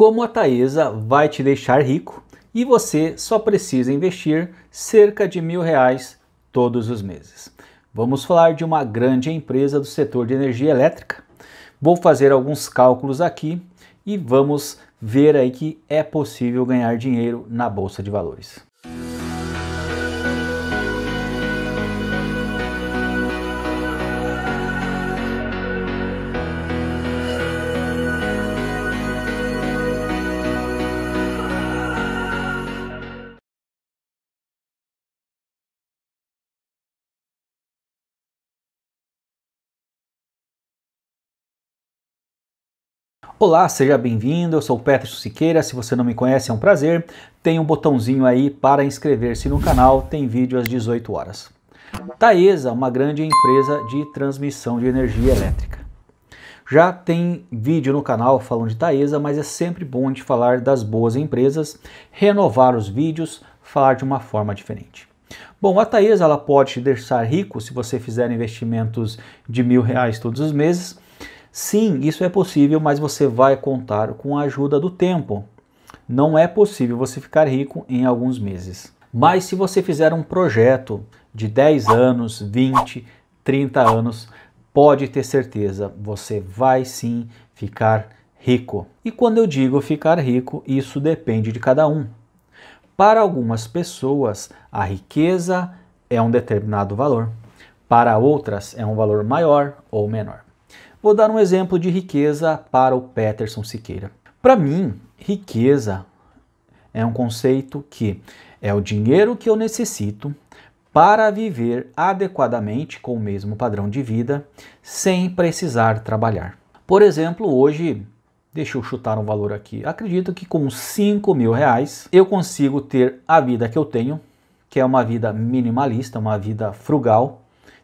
como a Taesa vai te deixar rico e você só precisa investir cerca de mil reais todos os meses. Vamos falar de uma grande empresa do setor de energia elétrica. Vou fazer alguns cálculos aqui e vamos ver aí que é possível ganhar dinheiro na bolsa de valores. Olá, seja bem-vindo. Eu sou o Peterson Siqueira. Se você não me conhece, é um prazer. Tem um botãozinho aí para inscrever-se no canal. Tem vídeo às 18 horas. Taesa, uma grande empresa de transmissão de energia elétrica. Já tem vídeo no canal falando de Taesa, mas é sempre bom de falar das boas empresas, renovar os vídeos, falar de uma forma diferente. Bom, a Taesa ela pode te deixar rico se você fizer investimentos de mil reais todos os meses Sim, isso é possível, mas você vai contar com a ajuda do tempo. Não é possível você ficar rico em alguns meses. Mas se você fizer um projeto de 10 anos, 20, 30 anos, pode ter certeza, você vai sim ficar rico. E quando eu digo ficar rico, isso depende de cada um. Para algumas pessoas, a riqueza é um determinado valor. Para outras, é um valor maior ou menor. Vou dar um exemplo de riqueza para o Peterson Siqueira. Para mim, riqueza é um conceito que é o dinheiro que eu necessito para viver adequadamente com o mesmo padrão de vida sem precisar trabalhar. Por exemplo, hoje, deixa eu chutar um valor aqui, acredito que com 5 mil reais eu consigo ter a vida que eu tenho, que é uma vida minimalista, uma vida frugal.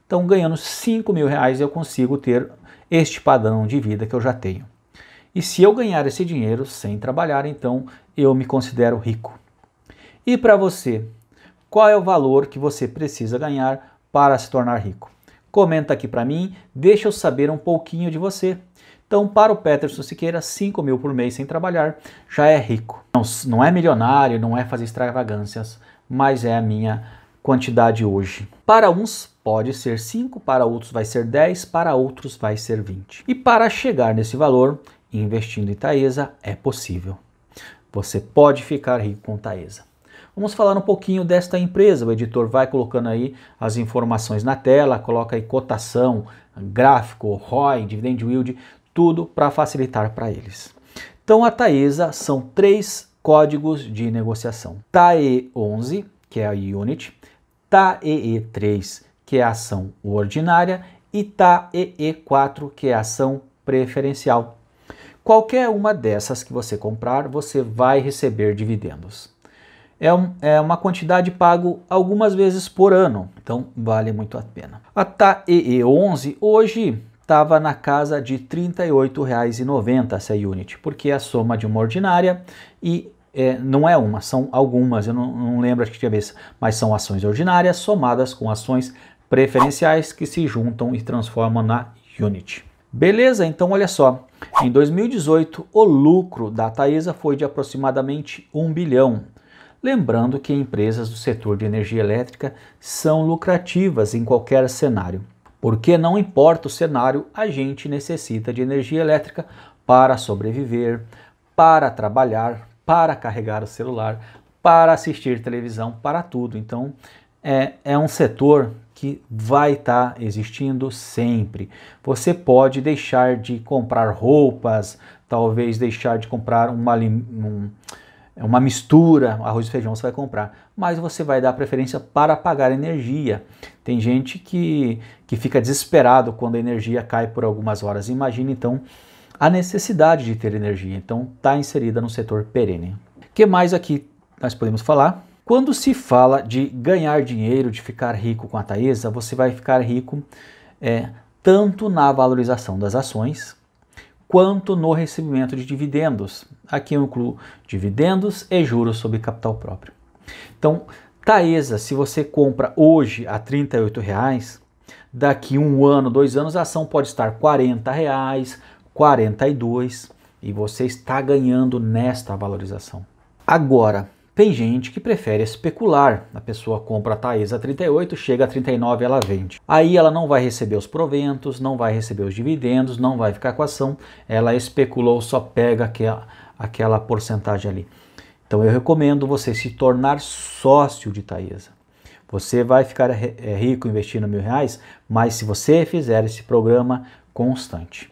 Então, ganhando 5 mil reais, eu consigo ter este padrão de vida que eu já tenho. E se eu ganhar esse dinheiro sem trabalhar, então eu me considero rico. E para você, qual é o valor que você precisa ganhar para se tornar rico? Comenta aqui para mim, deixa eu saber um pouquinho de você. Então, para o Peterson Siqueira, 5 mil por mês sem trabalhar já é rico. Não, não é milionário, não é fazer extravagâncias, mas é a minha quantidade hoje. Para uns pode ser 5, para outros vai ser 10, para outros vai ser 20. E para chegar nesse valor, investindo em Taesa é possível. Você pode ficar rico com Taesa. Vamos falar um pouquinho desta empresa. O editor vai colocando aí as informações na tela, coloca aí cotação, gráfico, ROI, dividend yield, tudo para facilitar para eles. Então a Taesa são três códigos de negociação. TAE11, que é a unit, TAEE3, que é a ação ordinária, e TAEE4, que é a ação preferencial. Qualquer uma dessas que você comprar, você vai receber dividendos. É, um, é uma quantidade pago algumas vezes por ano, então vale muito a pena. A TAEE11 hoje estava na casa de R$ 38,90 essa unit, porque é a soma de uma ordinária e é, não é uma, são algumas, eu não, não lembro tinha vez, mas são ações ordinárias somadas com ações preferenciais que se juntam e transformam na unit. Beleza? Então olha só, em 2018 o lucro da Taesa foi de aproximadamente 1 bilhão. Lembrando que empresas do setor de energia elétrica são lucrativas em qualquer cenário. Porque não importa o cenário, a gente necessita de energia elétrica para sobreviver, para trabalhar, para carregar o celular, para assistir televisão, para tudo. Então, é, é um setor que vai estar tá existindo sempre. Você pode deixar de comprar roupas, talvez deixar de comprar uma, um, uma mistura, arroz e feijão você vai comprar, mas você vai dar preferência para pagar energia. Tem gente que, que fica desesperado quando a energia cai por algumas horas. Imagina então a necessidade de ter energia, então está inserida no setor perene. O que mais aqui nós podemos falar? Quando se fala de ganhar dinheiro, de ficar rico com a Taesa, você vai ficar rico é, tanto na valorização das ações quanto no recebimento de dividendos. Aqui eu incluo dividendos e juros sobre capital próprio. Então, Taesa, se você compra hoje a R$ 38, reais, daqui um ano, dois anos, a ação pode estar R$ reais, 42 e você está ganhando nesta valorização. Agora, tem gente que prefere especular. A pessoa compra a Taesa a 38, chega a 39 ela vende. Aí ela não vai receber os proventos, não vai receber os dividendos, não vai ficar com a ação. Ela especulou, só pega aquela, aquela porcentagem ali. Então eu recomendo você se tornar sócio de Taesa. Você vai ficar eh, rico investindo mil reais, mas se você fizer esse programa constante.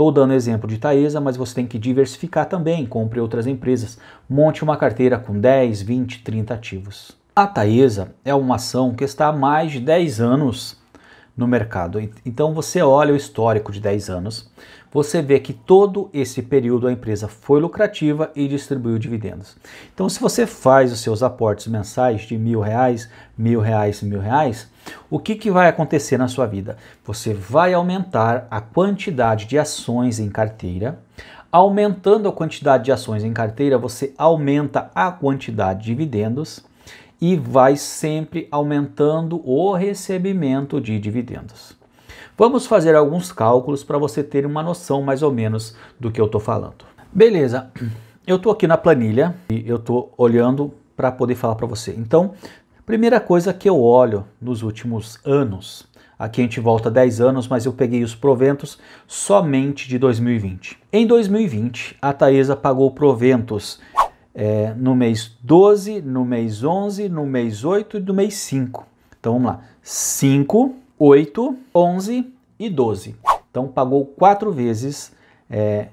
Estou dando exemplo de Taesa, mas você tem que diversificar também, compre outras empresas, monte uma carteira com 10, 20, 30 ativos. A Taesa é uma ação que está há mais de 10 anos no mercado. Então você olha o histórico de 10 anos, você vê que todo esse período a empresa foi lucrativa e distribuiu dividendos. Então se você faz os seus aportes mensais de mil reais, mil reais, mil reais, o que, que vai acontecer na sua vida? Você vai aumentar a quantidade de ações em carteira. Aumentando a quantidade de ações em carteira, você aumenta a quantidade de dividendos e vai sempre aumentando o recebimento de dividendos. Vamos fazer alguns cálculos para você ter uma noção mais ou menos do que eu estou falando. Beleza, eu estou aqui na planilha e eu estou olhando para poder falar para você. Então, Primeira coisa que eu olho nos últimos anos, aqui a gente volta 10 anos, mas eu peguei os proventos somente de 2020. Em 2020, a Taesa pagou proventos é, no mês 12, no mês 11, no mês 8 e no mês 5. Então vamos lá, 5, 8, 11 e 12. Então pagou quatro vezes é,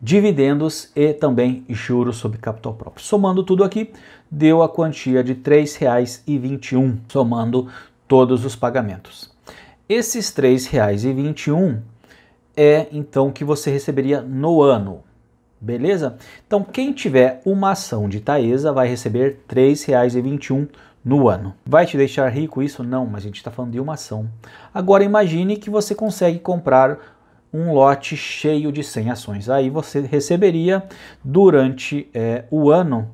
dividendos e também juros sobre capital próprio. Somando tudo aqui, deu a quantia de R$ 3,21, somando todos os pagamentos. Esses R$ 3,21 é então que você receberia no ano. Beleza? Então, quem tiver uma ação de Taesa vai receber R$ 3,21 no ano. Vai te deixar rico isso? Não, mas a gente está falando de uma ação. Agora imagine que você consegue comprar um lote cheio de 100 ações. Aí você receberia durante é, o ano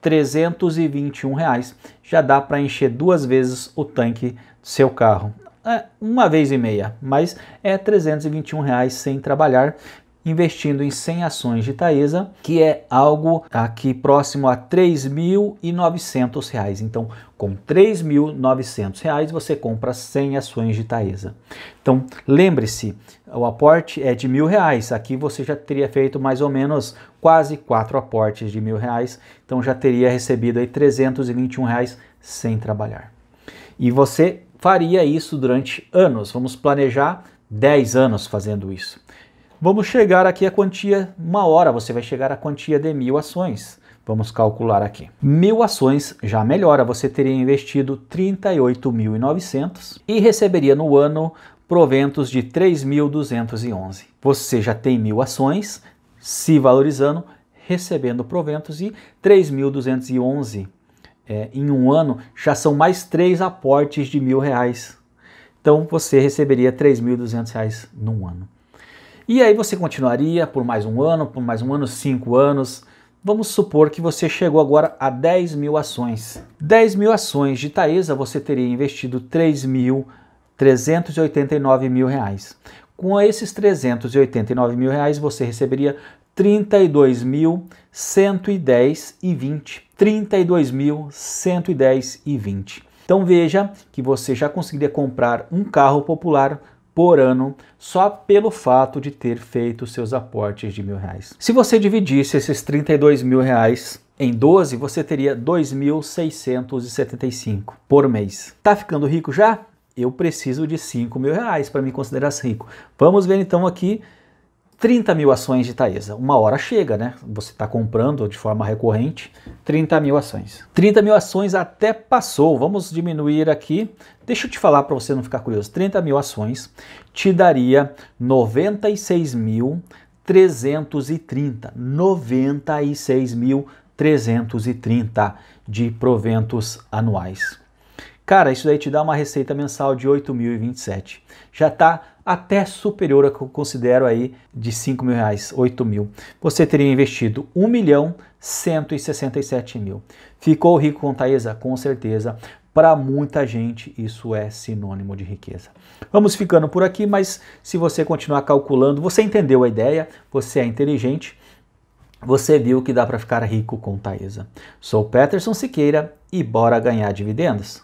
321 reais. Já dá para encher duas vezes o tanque do seu carro. É, uma vez e meia, mas é 321 reais sem trabalhar investindo em 100 ações de Taesa, que é algo aqui próximo a R$ 3.900. Então, com R$ 3.900 você compra 100 ações de Taesa. Então, lembre-se, o aporte é de mil reais. Aqui você já teria feito mais ou menos quase quatro aportes de mil reais. Então, já teria recebido aí 321 reais sem trabalhar. E você faria isso durante anos. Vamos planejar 10 anos fazendo isso. Vamos chegar aqui a quantia, uma hora você vai chegar à quantia de mil ações. Vamos calcular aqui. Mil ações já melhora, você teria investido 38.900 e receberia no ano proventos de 3.211. Você já tem mil ações, se valorizando, recebendo proventos e 3.211 é, em um ano já são mais três aportes de mil reais. Então você receberia 3.200 reais num ano. E aí você continuaria por mais um ano, por mais um ano, cinco anos. Vamos supor que você chegou agora a 10 mil ações. 10 mil ações de Taesa você teria investido 3 mil mil reais. Com esses 389 mil reais você receberia 32.110 e e Então veja que você já conseguiria comprar um carro popular por ano só pelo fato de ter feito seus aportes de mil reais. Se você dividisse esses 32 mil reais em 12, você teria 2.675 por mês. Tá ficando rico já? Eu preciso de 5 mil reais para me considerar rico. Vamos ver então aqui 30 mil ações de Taesa. Uma hora chega, né? Você está comprando de forma recorrente 30 mil ações. 30 mil ações até passou. Vamos diminuir aqui. Deixa eu te falar para você não ficar curioso. 30 mil ações te daria 96.330. 96.330 de proventos anuais. Cara, isso daí te dá uma receita mensal de 8.027. Já está até superior a que eu considero aí de 5 mil reais, 8 mil. Você teria investido 1 milhão 167 mil. Ficou rico com Taesa? Com certeza. Para muita gente, isso é sinônimo de riqueza. Vamos ficando por aqui, mas se você continuar calculando, você entendeu a ideia, você é inteligente, você viu que dá para ficar rico com Taesa. Sou Peterson Siqueira e bora ganhar dividendos?